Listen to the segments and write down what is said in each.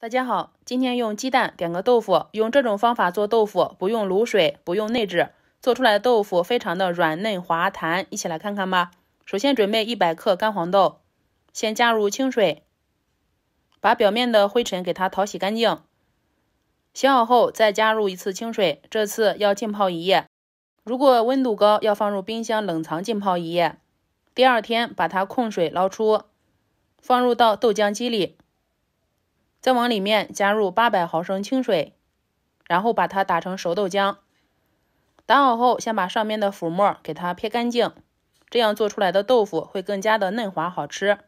大家好，今天用鸡蛋点个豆腐，用这种方法做豆腐，不用卤水，不用内酯，做出来的豆腐非常的软嫩滑弹，一起来看看吧。首先准备一百克干黄豆，先加入清水，把表面的灰尘给它淘洗干净，洗好后再加入一次清水，这次要浸泡一夜。如果温度高，要放入冰箱冷藏浸泡一夜。第二天把它控水捞出，放入到豆浆机里。再往里面加入八百毫升清水，然后把它打成熟豆浆。打好后，先把上面的浮沫给它撇干净，这样做出来的豆腐会更加的嫩滑好吃。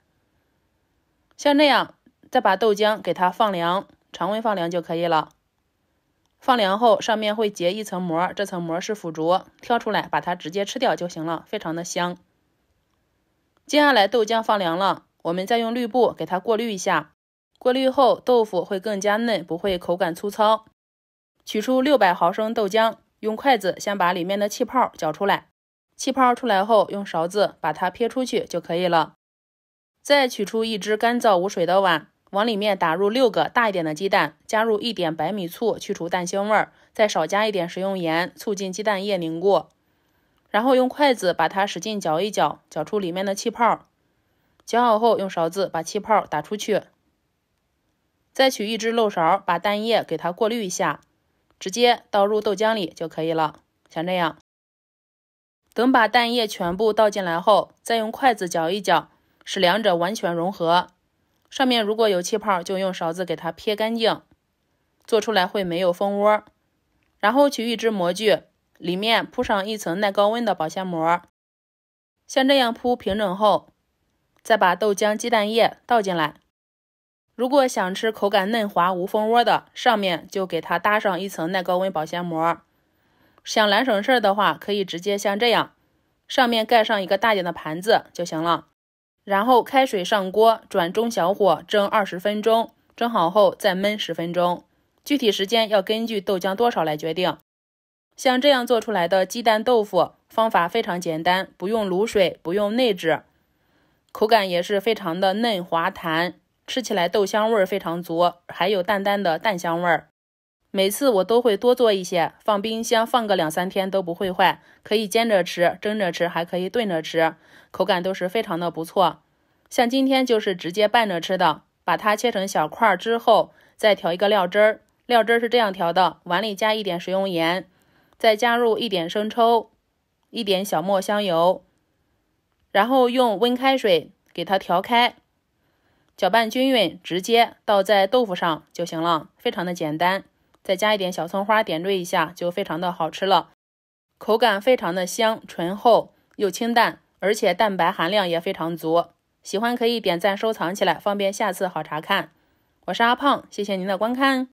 像这样，再把豆浆给它放凉，常温放凉就可以了。放凉后，上面会结一层膜，这层膜是腐竹，挑出来把它直接吃掉就行了，非常的香。接下来，豆浆放凉了，我们再用滤布给它过滤一下。过滤后，豆腐会更加嫩，不会口感粗糙。取出六百毫升豆浆，用筷子先把里面的气泡搅出来。气泡出来后，用勺子把它撇出去就可以了。再取出一只干燥无水的碗，往里面打入六个大一点的鸡蛋，加入一点白米醋去除蛋腥味儿，再少加一点食用盐促进鸡蛋液凝固。然后用筷子把它使劲搅一搅，搅出里面的气泡。搅好后，用勺子把气泡打出去。再取一只漏勺，把蛋液给它过滤一下，直接倒入豆浆里就可以了。像这样，等把蛋液全部倒进来后，再用筷子搅一搅，使两者完全融合。上面如果有气泡，就用勺子给它撇干净，做出来会没有蜂窝。然后取一只模具，里面铺上一层耐高温的保鲜膜，像这样铺平整后，再把豆浆鸡蛋液倒进来。如果想吃口感嫩滑无蜂窝的，上面就给它搭上一层耐高温保鲜膜。想懒省事儿的话，可以直接像这样，上面盖上一个大点的盘子就行了。然后开水上锅，转中小火蒸二十分钟，蒸好后再焖十分钟。具体时间要根据豆浆多少来决定。像这样做出来的鸡蛋豆腐，方法非常简单，不用卤水，不用内酯，口感也是非常的嫩滑弹。吃起来豆香味儿非常足，还有淡淡的蛋香味儿。每次我都会多做一些，放冰箱放个两三天都不会坏，可以煎着吃，蒸着吃，还可以炖着吃，口感都是非常的不错。像今天就是直接拌着吃的，把它切成小块儿之后，再调一个料汁儿。料汁儿是这样调的：碗里加一点食用盐，再加入一点生抽，一点小磨香油，然后用温开水给它调开。搅拌均匀，直接倒在豆腐上就行了，非常的简单。再加一点小葱花点缀一下，就非常的好吃了。口感非常的香醇厚又清淡，而且蛋白含量也非常足。喜欢可以点赞收藏起来，方便下次好查看。我是阿胖，谢谢您的观看。